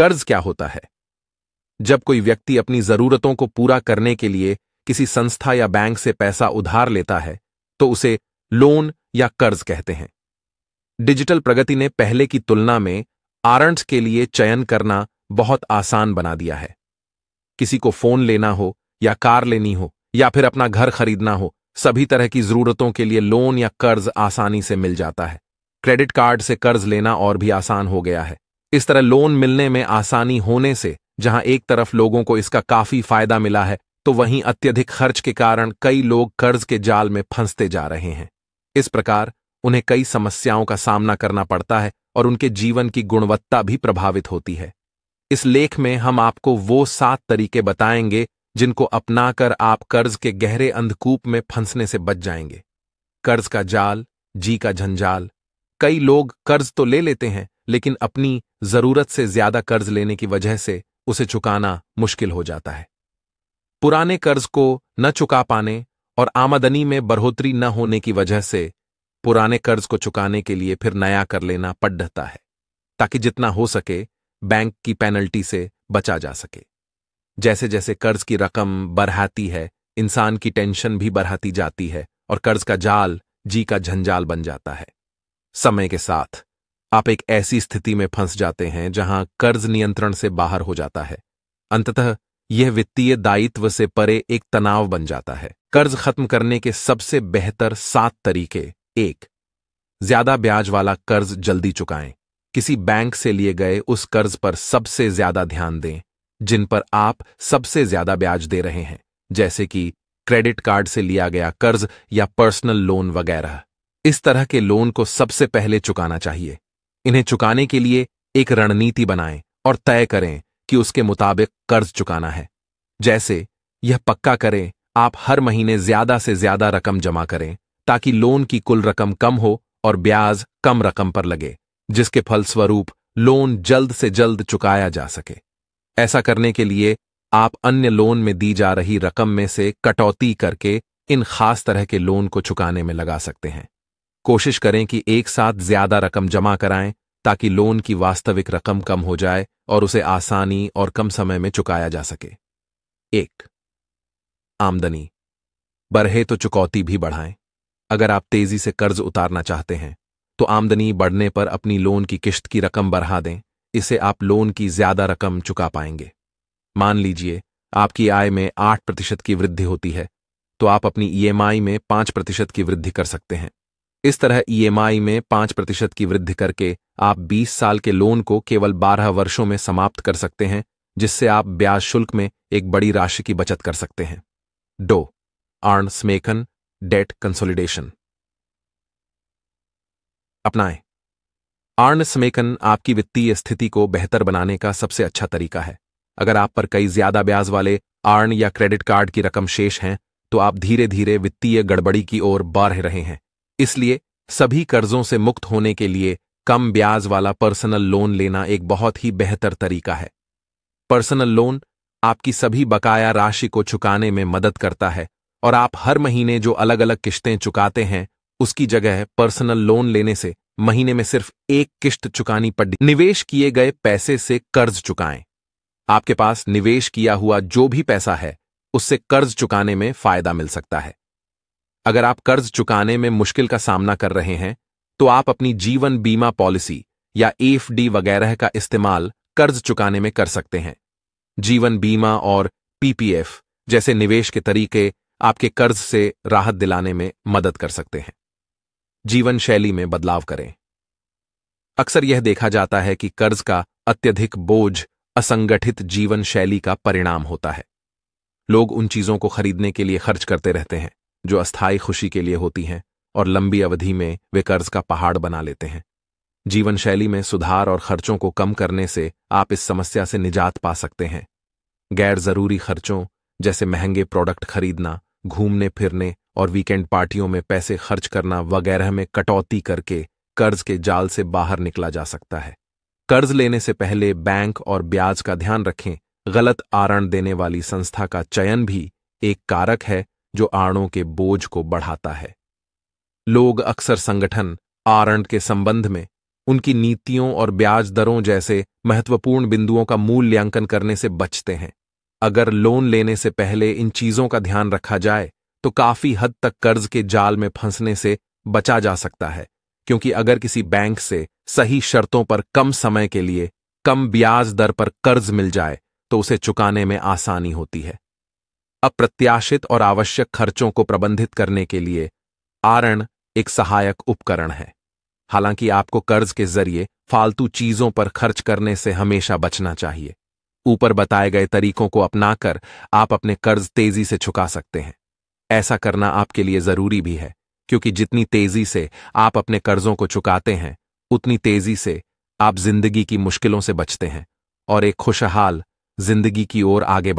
कर्ज क्या होता है जब कोई व्यक्ति अपनी जरूरतों को पूरा करने के लिए किसी संस्था या बैंक से पैसा उधार लेता है तो उसे लोन या कर्ज कहते हैं डिजिटल प्रगति ने पहले की तुलना में आरंट के लिए चयन करना बहुत आसान बना दिया है किसी को फोन लेना हो या कार लेनी हो या फिर अपना घर खरीदना हो सभी तरह की जरूरतों के लिए लोन या कर्ज आसानी से मिल जाता है क्रेडिट कार्ड से कर्ज लेना और भी आसान हो गया है इस तरह लोन मिलने में आसानी होने से जहां एक तरफ लोगों को इसका काफी फायदा मिला है तो वहीं अत्यधिक खर्च के कारण कई लोग कर्ज के जाल में फंसते जा रहे हैं इस प्रकार उन्हें कई समस्याओं का सामना करना पड़ता है और उनके जीवन की गुणवत्ता भी प्रभावित होती है इस लेख में हम आपको वो सात तरीके बताएंगे जिनको अपनाकर आप कर्ज के गहरे अंधकूप में फंसने से बच जाएंगे कर्ज का जाल जी का झंझाल कई लोग कर्ज तो ले लेते हैं लेकिन अपनी जरूरत से ज्यादा कर्ज लेने की वजह से उसे चुकाना मुश्किल हो जाता है पुराने कर्ज को न चुका पाने और आमदनी में बढ़ोतरी न होने की वजह से पुराने कर्ज को चुकाने के लिए फिर नया कर लेना पड़ता है ताकि जितना हो सके बैंक की पेनल्टी से बचा जा सके जैसे जैसे कर्ज की रकम बढ़ाती है इंसान की टेंशन भी बढ़ाती जाती है और कर्ज का जाल जी का झंझाल बन जाता है समय के साथ आप एक ऐसी स्थिति में फंस जाते हैं जहां कर्ज नियंत्रण से बाहर हो जाता है अंततः यह वित्तीय दायित्व से परे एक तनाव बन जाता है कर्ज खत्म करने के सबसे बेहतर सात तरीके एक ज्यादा ब्याज वाला कर्ज जल्दी चुकाएं किसी बैंक से लिए गए उस कर्ज पर सबसे ज्यादा ध्यान दें जिन पर आप सबसे ज्यादा ब्याज दे रहे हैं जैसे कि क्रेडिट कार्ड से लिया गया कर्ज या पर्सनल लोन वगैरह इस तरह के लोन को सबसे पहले चुकाना चाहिए इन्हें चुकाने के लिए एक रणनीति बनाएं और तय करें कि उसके मुताबिक कर्ज चुकाना है जैसे यह पक्का करें आप हर महीने ज्यादा से ज्यादा रकम जमा करें ताकि लोन की कुल रकम कम हो और ब्याज कम रकम पर लगे जिसके फलस्वरूप लोन जल्द से जल्द चुकाया जा सके ऐसा करने के लिए आप अन्य लोन में दी जा रही रकम में से कटौती करके इन खास तरह के लोन को चुकाने में लगा सकते हैं कोशिश करें कि एक साथ ज्यादा रकम जमा कराएं ताकि लोन की वास्तविक रकम कम हो जाए और उसे आसानी और कम समय में चुकाया जा सके एक आमदनी बढ़े तो चुकौती भी बढ़ाएं अगर आप तेजी से कर्ज उतारना चाहते हैं तो आमदनी बढ़ने पर अपनी लोन की किश्त की रकम बढ़ा दें इसे आप लोन की ज्यादा रकम चुका पाएंगे मान लीजिए आपकी आय में आठ प्रतिशत की वृद्धि होती है तो आप अपनी ईएमआई में पांच प्रतिशत की वृद्धि कर सकते हैं इस तरह ईएमआई में पांच प्रतिशत की वृद्धि करके आप 20 साल के लोन को केवल 12 वर्षों में समाप्त कर सकते हैं जिससे आप ब्याज शुल्क में एक बड़ी राशि की बचत कर सकते हैं डो आर्न स्मेकन डेट कंसोलिडेशन अपनाएं आर्न स्मेकन आपकी वित्तीय स्थिति को बेहतर बनाने का सबसे अच्छा तरीका है अगर आप पर कई ज्यादा ब्याज वाले आर्न या क्रेडिट कार्ड की रकम शेष हैं तो आप धीरे धीरे वित्तीय गड़बड़ी की ओर बढ़ रहे हैं इसलिए सभी कर्जों से मुक्त होने के लिए कम ब्याज वाला पर्सनल लोन लेना एक बहुत ही बेहतर तरीका है पर्सनल लोन आपकी सभी बकाया राशि को चुकाने में मदद करता है और आप हर महीने जो अलग अलग किश्तें चुकाते हैं उसकी जगह पर्सनल लोन लेने से महीने में सिर्फ एक किश्त चुकानी पड़ी निवेश किए गए पैसे से कर्ज चुकाएं आपके पास निवेश किया हुआ जो भी पैसा है उससे कर्ज चुकाने में फायदा मिल सकता है अगर आप कर्ज चुकाने में मुश्किल का सामना कर रहे हैं तो आप अपनी जीवन बीमा पॉलिसी या एफ वगैरह का इस्तेमाल कर्ज चुकाने में कर सकते हैं जीवन बीमा और पीपीएफ जैसे निवेश के तरीके आपके कर्ज से राहत दिलाने में मदद कर सकते हैं जीवन शैली में बदलाव करें अक्सर यह देखा जाता है कि कर्ज का अत्यधिक बोझ असंगठित जीवन शैली का परिणाम होता है लोग उन चीजों को खरीदने के लिए खर्च करते रहते हैं जो अस्थायी खुशी के लिए होती हैं और लंबी अवधि में वे कर्ज का पहाड़ बना लेते हैं जीवन शैली में सुधार और खर्चों को कम करने से आप इस समस्या से निजात पा सकते हैं गैर जरूरी खर्चों जैसे महंगे प्रोडक्ट खरीदना घूमने फिरने और वीकेंड पार्टियों में पैसे खर्च करना वगैरह में कटौती करके कर्ज के जाल से बाहर निकला जा सकता है कर्ज लेने से पहले बैंक और ब्याज का ध्यान रखें गलत आरण देने वाली संस्था का चयन भी एक कारक है जो आरणों के बोझ को बढ़ाता है लोग अक्सर संगठन आरण के संबंध में उनकी नीतियों और ब्याज दरों जैसे महत्वपूर्ण बिंदुओं का मूल्यांकन करने से बचते हैं अगर लोन लेने से पहले इन चीजों का ध्यान रखा जाए तो काफी हद तक कर्ज के जाल में फंसने से बचा जा सकता है क्योंकि अगर किसी बैंक से सही शर्तों पर कम समय के लिए कम ब्याज दर पर कर्ज मिल जाए तो उसे चुकाने में आसानी होती है अप्रत्याशित और आवश्यक खर्चों को प्रबंधित करने के लिए आरण एक सहायक उपकरण है हालांकि आपको कर्ज के जरिए फालतू चीजों पर खर्च करने से हमेशा बचना चाहिए ऊपर बताए गए तरीकों को अपनाकर आप अपने कर्ज तेजी से चुका सकते हैं ऐसा करना आपके लिए जरूरी भी है क्योंकि जितनी तेजी से आप अपने कर्जों को चुकाते हैं उतनी तेजी से आप जिंदगी की मुश्किलों से बचते हैं और एक खुशहाल जिंदगी की ओर आगे बढ़